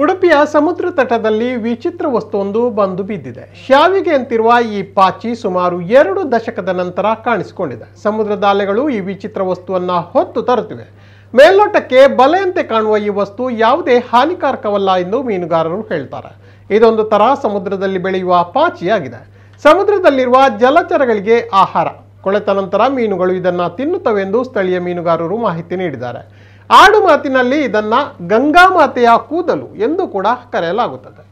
ಉಡುಪಿಯ ಸಮುದ್ರ ತಟದಲ್ಲಿ ವಿಚಿತ್ರ ವಸ್ತುವೊಂದು ಬಂದು ಬಿದ್ದಿದೆ ಶಾವಿಗೆ ಅಂತಿರುವ ಈ ಪಾಚಿ ಸುಮಾರು ಎರಡು ದಶಕದ ನಂತರ ಕಾಣಿಸಿಕೊಂಡಿದೆ ಸಮುದ್ರದ ಅಲೆಗಳು ಈ ವಿಚಿತ್ರ ವಸ್ತುವನ್ನು ಹೊತ್ತು ತರುತ್ತಿವೆ ಮೇಲ್ನೋಟಕ್ಕೆ ಬಲೆಯಂತೆ ಕಾಣುವ ಈ ವಸ್ತು ಯಾವುದೇ ಹಾನಿಕಾರಕವಲ್ಲ ಎಂದು ಮೀನುಗಾರರು ಹೇಳ್ತಾರೆ ಇದೊಂದು ತರ ಸಮುದ್ರದಲ್ಲಿ ಬೆಳೆಯುವ ಪಾಚಿಯಾಗಿದೆ ಸಮುದ್ರದಲ್ಲಿರುವ ಜಲಚರಗಳಿಗೆ ಆಹಾರ ಕೊಳೆತ ನಂತರ ಮೀನುಗಳು ಇದನ್ನು ಎಂದು ಸ್ಥಳೀಯ ಮೀನುಗಾರರು ಮಾಹಿತಿ ನೀಡಿದ್ದಾರೆ ಆಡು ಮಾತಿನಲ್ಲಿ ಇದನ್ನು ಗಂಗಾ ಮಾತೆಯ ಕೂದಲು ಎಂದು ಕೂಡ ಕರೆಯಲಾಗುತ್ತದೆ